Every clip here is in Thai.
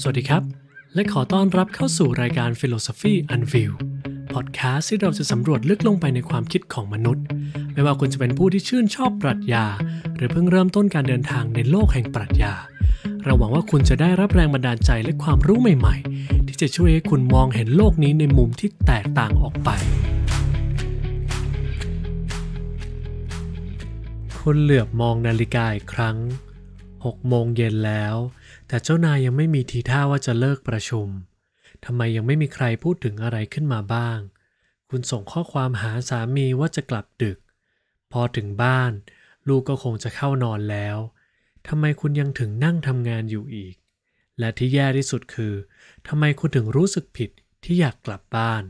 สวัสดีครับ และขอต้อนรับเข้าสู่รายการ Philosophy u n v e i l e w พอดแคสต์ที่เราจะสำรวจลึกลงไปในความคิดของมนุษย์ ไม่ว่าคุณจะเป็นผู้ที่ชื่นชอบปรัชญา หรือเพิ่งเริ่มต้นการเดินทางในโลกแห่งปรัชญาเราหวังว่าคุณจะได้รับแรงบันดาลใจและความรู้ใหม่ๆ ที่จะช่วยให้คุณมองเห็นโลกนี้ในมุมที่แตกต่างออกไปคุณเหลือบมองนาฬิกาอีกครั้ง6โมงเย็นแล้วแต่เจ้านายยังไม่มีทีท่าว่าจะเลิกประชุม ทำไมยังไม่มีใครพูดถึงอะไรขึ้นมาบ้าง คุณส่งข้อความหาสามีว่าจะกลับดึก พอถึงบ้าน ลูกก็คงจะเข้านอนแล้ว ทำไมคุณยังถึงนั่งทำงานอยู่อีก และที่แย่ที่สุดคือ ทำไมคุณถึงรู้สึกผิดที่อยากกลับบ้าน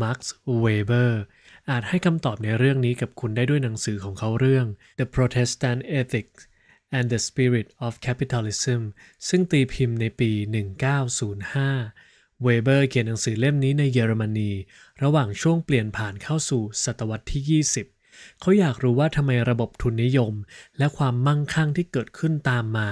มาร์คเวเบอร์อาจให้คำตอบในเรื่องนี้กับคุณได้ด้วยหนังสือของเขาเรื่อง The Protestant Ethics and the Spirit of Capitalism ซึ่งตีพิมพ์ในปี 1905 เวเบอร์เขียนหนังสือเล่มนี้ในเยอรมนี ระหว่างช่วงเปลี่ยนผ่านเข้าสู่ ศตวรรษที่ 20 เขาอยากรู้ว่าทำไมระบบทุนนิยม และความมั่งคั่งที่เกิดขึ้นตามมา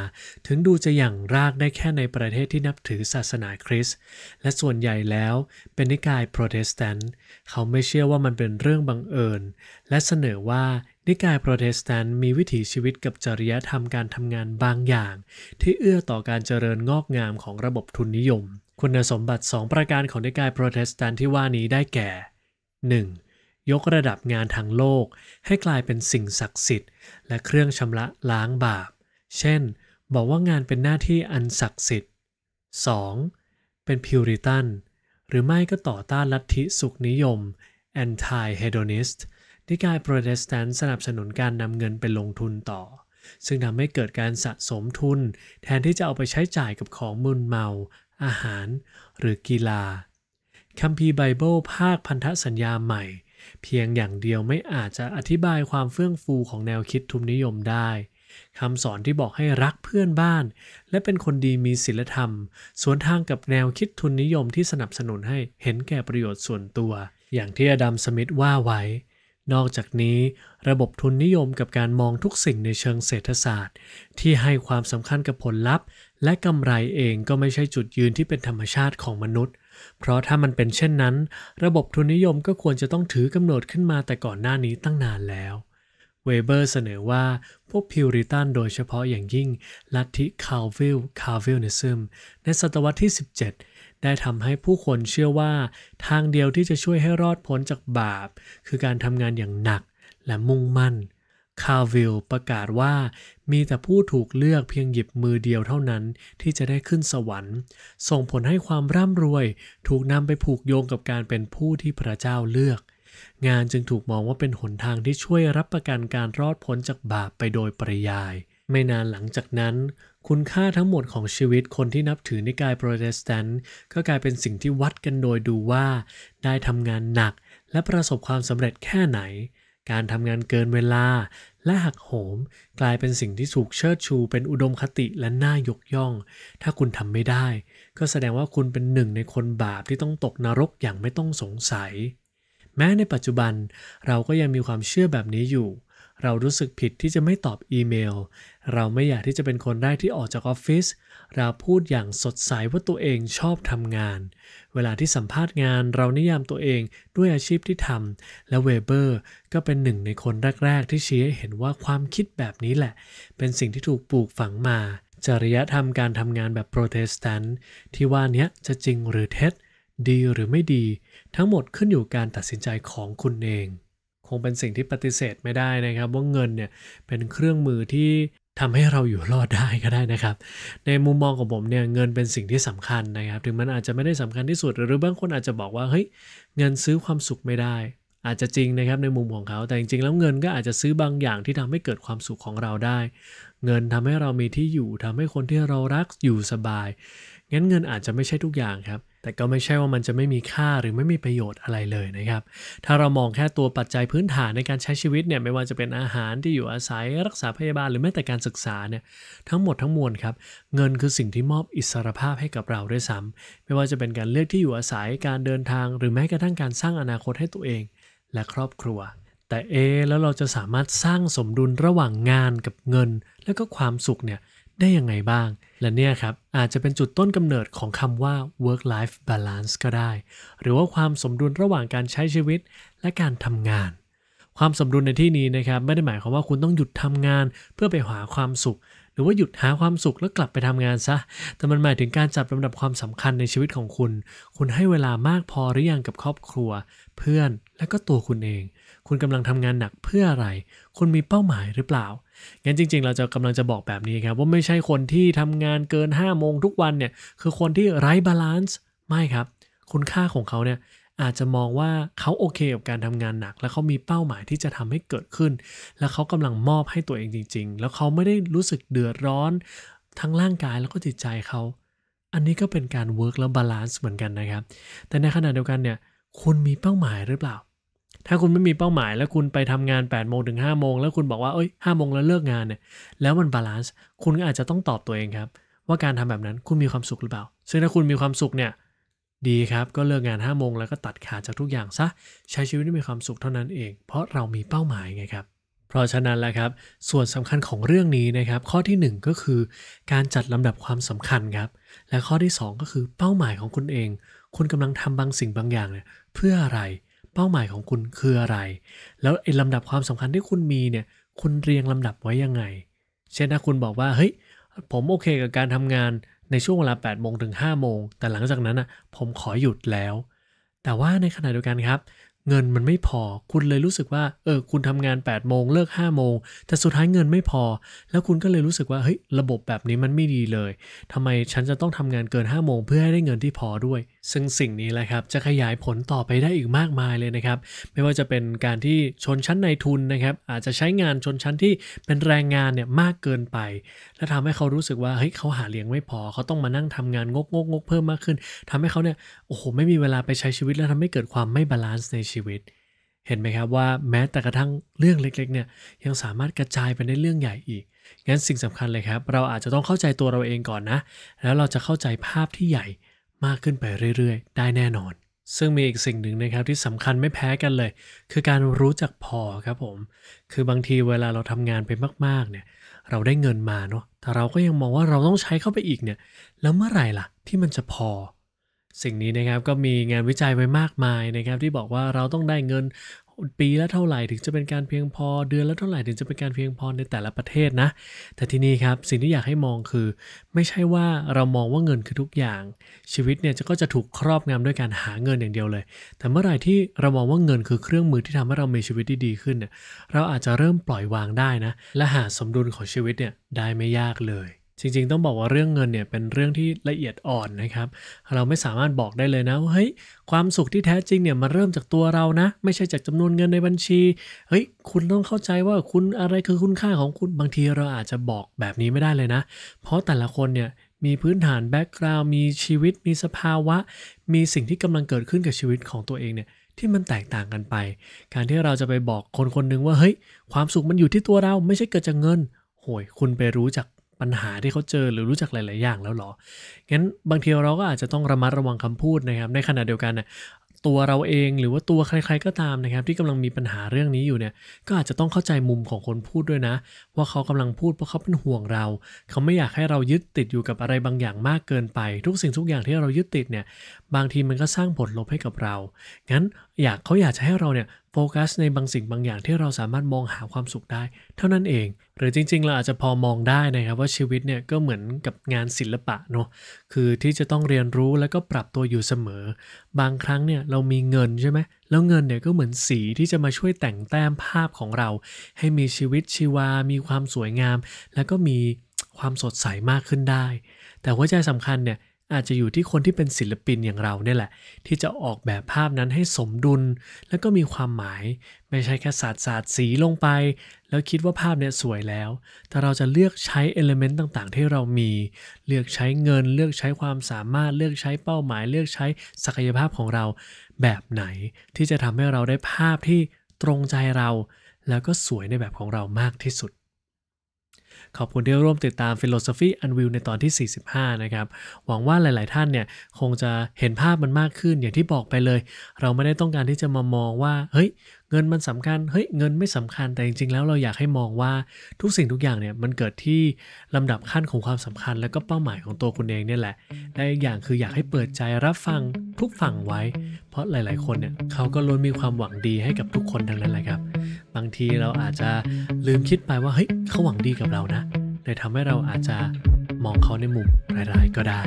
ถึงดูจะอย่างรากได้แค่ในประเทศที่นับถือศาสนาคริสต์และส่วนใหญ่แล้ว เป็นนิกายโปรเตสแตนต์ เขาไม่เชื่อว่ามันเป็นเรื่องบังเอิญ และเสนอว่านิกายโปรเตสแตนต์มีวิถีชีวิตกับจริยธรรมการทำงานบางอย่างที่เอื้อต่อการเจริญงอกงามของระบบทุนนิยม คุณสมบัติ 2 ประการของนิกายโปรเตสแตนต์ที่ว่านี้ได้แก่ 1. ยกระดับงานทางโลกให้กลายเป็นสิ่งศักดิ์สิทธิ์และเครื่องชำระล้างบาป เช่น บอกว่างานเป็นหน้าที่อันศักดิ์สิทธิ์ 2. เป็นพิวริตันหรือไม่ก็ต่อต้านลัทธิสุขนิยม anti hedonist นิกายโปรเตสแตนต์สนับสนุนการนำเงินไปลงทุนต่อ ซึ่งทำให้เกิดการสะสมทุน แทนที่จะเอาไปใช้จ่ายกับของมึนเมา อาหาร หรือกีฬา คัมภีร์ไบเบิลภาคพันธสัญญาใหม่ เพียงอย่างเดียวไม่อาจจะอธิบายความเฟื่องฟูของแนวคิดทุนนิยมได้ คำสอนที่บอกให้รักเพื่อนบ้าน และเป็นคนดีมีศีลธรรม สวนทางกับแนวคิดทุนนิยมที่สนับสนุนให้เห็นแก่ประโยชน์ส่วนตัว อย่างที่อดัมสมิธว่าไว้นอกจากนี้ระบบทุนนิยมกับการมองทุกสิ่งในเชิงเศรษฐศาสตร์ ที่ให้ความสำคัญกับผลลัพธ์ และกำไรเองก็ไม่ใช่จุดยืนที่เป็นธรรมชาติของมนุษย์ เพราะถ้ามันเป็นเช่นนั้น ระบบทุนนิยมก็ควรจะต้องถือกำหนดขึ้นมาแต่ก่อนหน้านี้ตั้งนานแล้ว เวเบอร์เสนอว่าพวกพิวริตันโดยเฉพาะอย่างยิ่งลัทธิคาร์วิลคาร์วิลนิซึมในศตวรรษที่ 17ได้ทำให้ผู้คนเชื่อว่า ทางเดียวที่จะช่วยให้รอดพ้นจากบาป คือการทำงานอย่างหนักและมุ่งมั่น คาวิลประกาศว่า มีแต่ผู้ถูกเลือกเพียงหยิบมือเดียวเท่านั้นที่จะได้ขึ้นสวรรค์ ส่งผลให้ความร่ำรวย ถูกนำไปผูกโยงกับการเป็นผู้ที่พระเจ้าเลือก งานจึงถูกมองว่าเป็นหนทางที่ช่วยรับประกันการรอดพ้นจากบาปไปโดยปริยาย ไม่นานหลังจากนั้นคุณค่าทั้งหมดของชีวิตคนที่นับถือในกายโปรเตสแตนต์ก็กลายเป็นสิ่งที่วัดกันโดยดูว่า ได้ทำงานหนักและประสบความสำเร็จแค่ไหน การทำงานเกินเวลา และหักโหม กลายเป็นสิ่งที่ถูกเชิดชู เป็นอุดมคติและน่ายกย่อง ถ้าคุณทำไม่ได้ ก็แสดงว่าคุณเป็นหนึ่งในคนบาปที่ต้องตกนรกอย่างไม่ต้องสงสัย แม้ในปัจจุบัน เราก็ยังมีความเชื่อแบบนี้อยู่เรารู้สึกผิดที่จะไม่ตอบอีเมล เราไม่อยากที่จะเป็นคนแรกที่ออกจากออฟฟิศ เราพูดอย่างสดใสว่าตัวเองชอบทำงาน เวลาที่สัมภาษณ์งาน เรานิยามตัวเองด้วยอาชีพที่ทำ และเวเบอร์ ก็เป็นหนึ่งในคนแรกๆที่ชี้ให้เห็นว่าความคิดแบบนี้แหละ เป็นสิ่งที่ถูกปลูกฝังมา จริยธรรมการทำงานแบบโปรเตสแตนต์ที่ว่านี้จะจริงหรือเท็จ ดี หรือไม่ดี ทั้งหมดขึ้นอยู่การตัดสินใจของคุณเองคงเป็นสิ่งที่ปฏิเสธไม่ได้นะครับ ว่าเงินเนี่ยเป็นเครื่องมือที่ทำให้เราอยู่รอดได้ก็ได้นะครับ ในมุมมองของผมเนี่ยเงินเป็นสิ่งที่สำคัญนะครับ ถึงมันอาจจะไม่ได้สำคัญที่สุดหรือบางคนอาจจะบอกว่าเฮ้ยเงินซื้อความสุขไม่ได้ อาจจะจริงนะครับในมุมของเขา แต่จริงๆแล้วเงินก็อาจจะซื้อบางอย่างที่ทำให้เกิดความสุขของเราได้ เงินทำให้เรามีที่อยู่ ทำให้คนที่เรารักอยู่สบายงั้นเงินอาจจะไม่ใช่ทุกอย่างครับแต่ก็ไม่ใช่ว่ามันจะไม่มีค่าหรือไม่มีประโยชน์อะไรเลยนะครับ ถ้าเรามองแค่ตัวปัจจัยพื้นฐานในการใช้ชีวิตเนี่ย ไม่ว่าจะเป็นอาหารที่อยู่อาศัยรักษาพยาบาลหรือแม้แต่การศึกษาเนี่ยทั้งหมดทั้งมวลครับ เงินคือสิ่งที่มอบอิสรภาพให้กับเราด้วยซ้ำ ไม่ว่าจะเป็นการเลือกที่อยู่อาศัยการเดินทาง หรือแม้กระทั่งการสร้างอนาคตให้ตัวเอง และครอบครัว แต่เอแล้วเราจะสามารถสร้างสมดุลระหว่างงานกับเงินและก็ความสุขเนี่ยได้ยังไงบ้าง และเนี่ยครับอาจจะเป็นจุดต้นกำเนิดของคำว่า work life balance ก็ได้ หรือว่าความสมดุลระหว่างการใช้ชีวิตและการทำงาน ความสมดุลในที่นี้นะครับไม่ได้หมายความว่าคุณต้องหยุดทำงานเพื่อไปหาความสุข หรือว่าหยุดหาความสุขแล้วกลับไปทำงานซะ แต่มันหมายถึงการจัดลำดับความสำคัญในชีวิตของคุณ คุณให้เวลามากพอหรือยังกับครอบครัว เพื่อน และก็ตัวคุณเอง คุณกำลังทำงานหนักเพื่ออะไร คุณมีเป้าหมายหรือเปล่างั้นจริงๆ เราจะกำลังจะบอกแบบนี้ครับว่าไม่ใช่คนที่ทำงานเกิน5้าโมงทุกวันเนี่ยคือคนที่ไร้บาลานซ์ไม่ครับ คุณค่าของเขาเนี่ยอาจจะมองว่าเขาโอเคกับการทำงานหนัก และเขามีเป้าหมายที่จะทำให้เกิดขึ้น และเขากำลังมอบให้ตัวเองจริงๆ แล้วเขาไม่ได้รู้สึกเดือดร้อน ทั้งร่างกายแล้วก็จิตใจเขา อันนี้ก็เป็นการเวิร์กแล้วบาลานซ์เหมือนกันนะครับแต่ในขณะเดียวกันเนี่ยคุณมีเป้าหมายหรือเปล่าถ้าคุณไม่มีเป้าหมายแล้วคุณไปทำงาน8ปดโมงถึงห้าโมงแล้วคุณบอกว่า เอ้ยห้าโมงแล้วเลิกงานเนี่ย แล้วมันบาลานซ์ คุณอาจจะต้องตอบตัวเองครับ ว่าการทำแบบนั้นคุณมีความสุขหรือเปล่า ซึ่งถ้าคุณมีความสุขเนี่ยดีครับ ก็เลิกงาน5้าโมงแล้วก็ตัดขาดจากทุกอย่างซะ ใช้ชีวิตด้มีความสุขเท่านั้นเอง เพราะเรามีเป้าหมายไงครับ เพราะฉะนั้นแหละครับส่วนสำคัญของเรื่องนี้นะครับ ข้อที่1ก็คือการจัดลำดับความสำคัญครับและข้อที่2ก็คือเป้าหมายของคุณเองคุณกำลังทำบางสิ่งบางอย่างเนี่ย เพื่ออะไรเป้าหมายของคุณคืออะไร แล้วไอ้ลำดับความสำคัญที่คุณมีเนี่ย คุณเรียงลำดับไว้ยังไง เช่นถ้าคุณบอกว่า เฮ้ย ผมโอเคกับการทำงานในช่วงเวลา8ปดโมงถึง5้าโมง แต่หลังจากนั้นอ่ะ ผมขอหยุดแล้ว แต่ว่าในขณะเดียวกันครับ เงินมันไม่พอ คุณเลยรู้สึกว่า เออ คุณทำงาน8ปดโมงเลิก5้าโมง แต่สุดท้ายเงินไม่พอ แล้วคุณก็เลยรู้สึกว่า เฮ้ย ระบบแบบนี้มันไม่ดีเลย ทำไมฉันจะต้องทำงานเกิน5้าโมงเพื่อให้ได้เงินที่พอด้วยซึ่งสิ่งนี้แหละครับจะขยายผลต่อไปได้อีกมากมายเลยนะครับไม่ว่าจะเป็นการที่ชนชั้นในทุนนะครับอาจจะใช้งานชนชั้นที่เป็นแรงงานเนี่ยมากเกินไป และทำให้เขารู้สึกว่าเฮ้ยเขาหาเลี้ยงไม่พอเขาต้องมานั่งทำงานงกงกงกเพิ่มมากขึ้น ทำให้เขาเนี่ยโอ้โหไม่มีเวลาไปใช้ชีวิต และทำให้เกิดความไม่บาลานซ์ในชีวิต เห็นไหมครับว่าแม้แต่กระทั่งเรื่องเล็กๆเนี่ยยังสามารถกระจายไปในเรื่องใหญ่อีกงั้นสิ่งสำคัญเลยครับเราอาจจะต้องเข้าใจตัวเราเองก่อนนะแล้วเราจะเข้าใจภาพที่ใหญ่มากขึ้นไปเรื่อย ๆ ได้แน่นอน ซึ่งมีอีกสิ่งหนึ่งนะครับ ที่สำคัญไม่แพ้กันเลย คือการรู้จักพอครับผม คือบางทีเวลาเราทำงานไปมากๆเนี่ยเราได้เงินมาเนาะ แต่เราก็ยังมองว่าเราต้องใช้เข้าไปอีกเนี่ยแล้วเมื่อไหร่ล่ะที่มันจะพอ สิ่งนี้นะครับก็มีงานวิจัยไว้มากมายนะครับที่บอกว่าเราต้องได้เงินปีละเท่าไหร่ถึงจะเป็นการเพียงพอเดือนละเท่าไหร่ถึงจะเป็นการเพียงพอในแต่ละประเทศนะ แต่ที่นี่ครับ สิ่งที่อยากให้มองคือ ไม่ใช่ว่าเรามองว่าเงินคือทุกอย่าง ชีวิตเนี่ยจะก็จะถูกครอบงำด้วยการหาเงินอย่างเดียวเลย แต่เมื่อไหร่ที่เรามองว่าเงินคือเครื่องมือที่ทำให้เรามีชีวิตที่ดีขึ้นเนี่ยเราอาจจะเริ่มปล่อยวางได้นะ และหาสมดุลของชีวิตเนี่ยได้ไม่ยากเลยจริงๆ ต้องบอกว่าเรื่องเงินเนี่ยเป็นเรื่องที่ละเอียดอ่อนนะครับ เราไม่สามารถบอกได้เลยนะว่าเฮ้ยความสุขที่แท้จริงเนี่ยมันเริ่มจากตัวเรานะ ไม่ใช่จากจำนวนเงินในบัญชีเฮ้ย คุณต้องเข้าใจว่าคุณอะไรคือคุณค่าของคุณบางทีเราอาจจะบอกแบบนี้ไม่ได้เลยนะ เพราะแต่ละคนเนี่ยมีพื้นฐานแบ็กกราวน์มีชีวิตมีสภาวะ มีสิ่งที่กำลังเกิดขึ้นกับชีวิตของตัวเองเนี่ยที่มันแตกต่างกันไป การที่เราจะไปบอกคนคนหนึ่งว่าเฮ้ยความสุขมันอยู่ที่ตัวเราไม่ใช่เกิดจากเงินโหยคุณไปรู้จากปัญหาที่เขาเจอหรือรู้จักหลาย ๆ อย่างแล้วหรอ งั้นบางทีเราก็อาจจะต้องระมัดระวังคำพูดนะครับ ในขณะเดียวกันนะตัวเราเองหรือว่าตัวใคร ๆ ก็ตามนะครับ ที่กำลังมีปัญหาเรื่องนี้อยู่เนี่ย ก็อาจจะต้องเข้าใจมุมของคนพูดด้วยนะ ว่าเขากำลังพูดเพราะเขาเป็นห่วงเรา เขาไม่อยากให้เรายึดติดอยู่กับอะไรบางอย่างมากเกินไป ทุกสิ่งทุกอย่างที่เรายึดติดเนี่ยบางทีมันก็สร้างผลลบให้กับเรา งั้นอยากเขาอยากจะให้เราเนี่ยโฟกัสในบางสิ่งบางอย่างที่เราสามารถมองหาความสุขได้ เท่านั้นเอง หรือจริง ๆ เราอาจจะพอมองได้นะครับว่าชีวิตเนี่ยก็เหมือนกับงานศิลปะเนาะคือที่จะต้องเรียนรู้แล้วก็ปรับตัวอยู่เสมอ บางครั้งเนี่ยเรามีเงินใช่ไหม แล้วเงินเนี่ยก็เหมือนสีที่จะมาช่วยแต่งแต้มภาพของเรา ให้มีชีวิตชีวา มีความสวยงาม แล้วก็มีความสดใสมากขึ้นได้ แต่หัวใจสำคัญเนี่ยอาจจะอยู่ที่คนที่เป็นศิลปินอย่างเราเนี่ยแหละ ที่จะออกแบบภาพนั้นให้สมดุล และก็มีความหมายไม่ใช่แค่สาดสาดสีลงไป แล้วคิดว่าภาพเนี่ยสวยแล้ว แต่เราจะเลือกใช้เอลเมนต์ต่างๆ ที่เรามีเลือกใช้เงินเลือกใช้ความสามารถเลือกใช้เป้าหมายเลือกใช้ศักยภาพของเราแบบไหน ที่จะทำให้เราได้ภาพที่ตรงใจเรา แล้วก็สวยในแบบของเรามากที่สุดขอบคุณที่ร่วมติดตาม Philosophy u n v e w ในตอนที่ 45 นะครับ หวังว่าหลาย ๆ ท่านเนี่ย คงจะเห็นภาพมันมากขึ้นอย่างที่บอกไปเลย เราไม่ได้ต้องการที่จะมามองว่า เฮ้ยเงินมันสำคัญ เฮ้ย เงินไม่สำคัญ แต่จริงๆ แล้วเราอยากให้มองว่าทุกสิ่งทุกอย่างเนี่ยมันเกิดที่ลำดับขั้นของความสำคัญแล้วก็เป้าหมายของตัวคุณเองเนี่ยแหละและอีกอย่างคืออยากให้เปิดใจรับฟังทุกฝั่งไว้ เพราะหลาย ๆ คนเนี่ยเขาก็ล้วนมีความหวังดีให้กับทุกคนทั้งนั้นแหละครับ บางทีเราอาจจะลืมคิดไปว่าเฮ้ยเขาหวังดีกับเรานะเลยทำให้เราอาจจะมองเขาในมุมร้ายๆ ก็ได้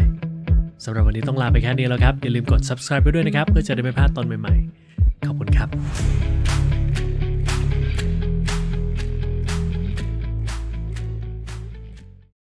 สำหรับวันนี้ต้องลาไปแค่นี้แล้วครับอย่าลืมกด subscribe ไปด้วยนะครับเพื่อจะได้ไม่พลาดตอนใหม่ ๆขอบคุณครับ